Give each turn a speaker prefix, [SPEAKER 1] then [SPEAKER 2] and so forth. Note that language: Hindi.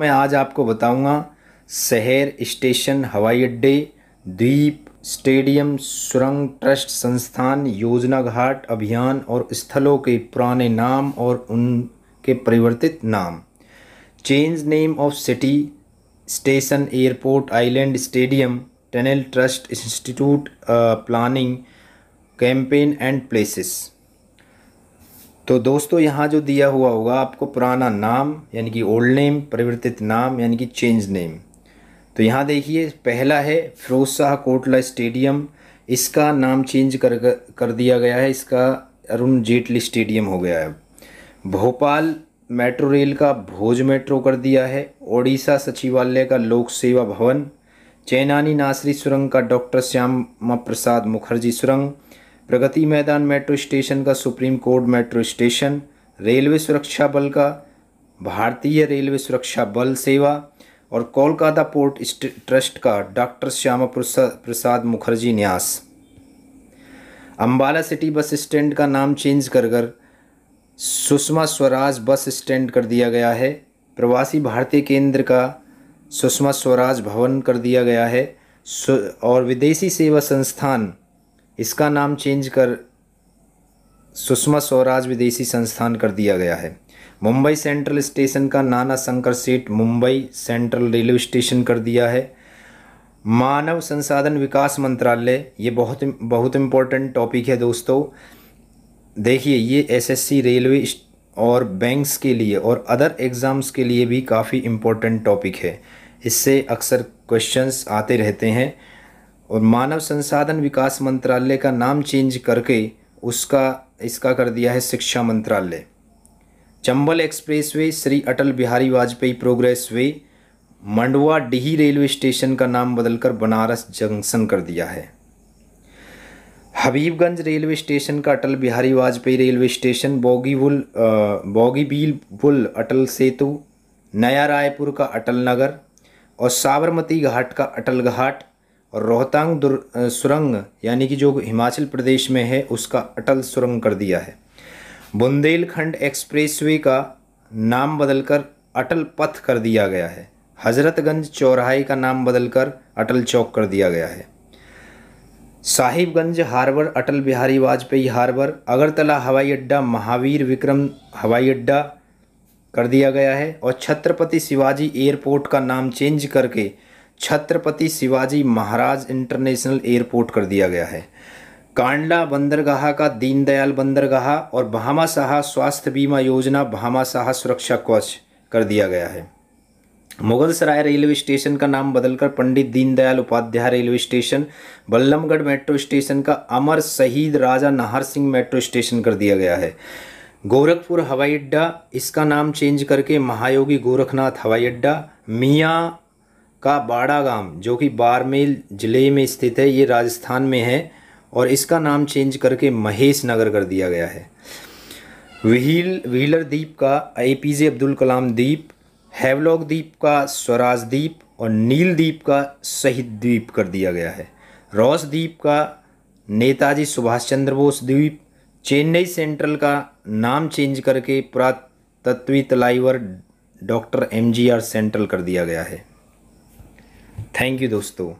[SPEAKER 1] मैं आज आपको बताऊंगा शहर स्टेशन हवाई अड्डे द्वीप स्टेडियम सुरंग ट्रस्ट संस्थान योजना घाट अभियान और स्थलों के पुराने नाम और उनके परिवर्तित नाम change name of city station airport island stadium tunnel trust institute planning campaign and places तो दोस्तों यहाँ जो दिया हुआ होगा आपको पुराना नाम यानी कि ओल्ड नेम परिवर्तित नाम यानी कि चेंज नेम तो यहाँ देखिए पहला है फिरोज शाह कोटला स्टेडियम इसका नाम चेंज कर कर दिया गया है इसका अरुण जेटली स्टेडियम हो गया है भोपाल मेट्रो रेल का भोज मेट्रो कर दिया है ओडिशा सचिवालय का लोक सेवा भवन चैनानी नासरी सुरंग का डॉक्टर श्यामा प्रसाद मुखर्जी सुरंग प्रगति मैदान मेट्रो स्टेशन का supreme court metro station railway सुरक्षा बल का भारतीय रेलवे सुरक्षा बल सेवा और कोलकाता पोर्ट ट्रस्ट का डॉक्टर श्यामा प्रसाद मुखर्जी न्यास अम्बाला सिटी बस स्टैंड का नाम चेंज कर कर सुषमा स्वराज बस स्टैंड कर दिया गया है प्रवासी भारतीय केंद्र का सुषमा स्वराज भवन कर दिया गया है और विदेशी सेवा संस्थान इसका नाम चेंज कर सुषमा स्वराज विदेशी संस्थान कर दिया गया है मुंबई सेंट्रल स्टेशन का नाना शंकर सेठ मुंबई सेंट्रल रेलवे स्टेशन कर दिया है मानव संसाधन विकास मंत्रालय ये बहुत बहुत इम्पोर्टेंट टॉपिक है दोस्तों देखिए ये एसएससी रेलवे और बैंक्स के लिए और अदर एग्ज़ाम्स के लिए भी काफ़ी इम्पोर्टेंट टॉपिक है इससे अक्सर क्वेश्चंस आते रहते हैं और मानव संसाधन विकास मंत्रालय का नाम चेंज करके उसका इसका कर दिया है शिक्षा मंत्रालय Chambal expressway Shri Atal Bihari Vajpayee progress way Manduadih railway station का नाम बदलकर बनारस जंक्शन कर दिया है हबीबगंज रेलवे स्टेशन का अटल बिहारी वाजपेयी रेलवे स्टेशन बोगीबुल बोगीबील पुल अटल सेतु नया रायपुर का अटल नगर और साबरमती घाट का अटल घाट और रोहतांग सुरंग यानी कि जो हिमाचल प्रदेश में है उसका अटल सुरंग कर दिया है बुंदेलखंड एक्सप्रेसवे का नाम बदलकर अटल पथ कर दिया गया है हज़रतगंज चौराहे का नाम बदलकर अटल चौक कर दिया गया है साहिबगंज हार्बर अटल बिहारी वाजपेयी हार्बर अगरतला हवाई अड्डा महावीर विक्रम हवाई अड्डा कर दिया गया है और छत्रपति शिवाजी एयरपोर्ट का नाम चेंज करके छत्रपति शिवाजी महाराज इंटरनेशनल एयरपोर्ट कर दिया गया है कांडला बंदरगाह का दीनदयाल बंदरगाह और भामाशाह स्वास्थ्य बीमा योजना बहामाशाह सुरक्षा कोच कर दिया गया है मुगल सराय रेलवे स्टेशन का नाम बदलकर Pandit Deendayal Upadhyay railway station Ballabhgarh metro station का अमर शहीद राजा नाहर सिंह मेट्रो स्टेशन कर दिया गया है गोरखपुर हवाई अड्डा इसका नाम चेंज करके महायोगी गोरखनाथ हवाई अड्डा मियाँ का बाड़ा बाड़ागाम जो कि बारमेल ज़िले में स्थित है ये राजस्थान में है और इसका नाम चेंज करके महेश नगर कर दिया गया है व्हील व्हीलर द्वीप का ए पी जे अब्दुल कलाम द्वीप हैवलॉग द्वीप का स्वराज द्वीप और नील द्वीप का शहीद द्वीप कर दिया गया है रॉस द्वीप का नेताजी सुभाष चंद्र बोस द्वीप चेन्नई सेंट्रल का नाम चेंज करके Puratchi Thalaivar doctor MGR central कर दिया गया है थैंक यू दोस्तों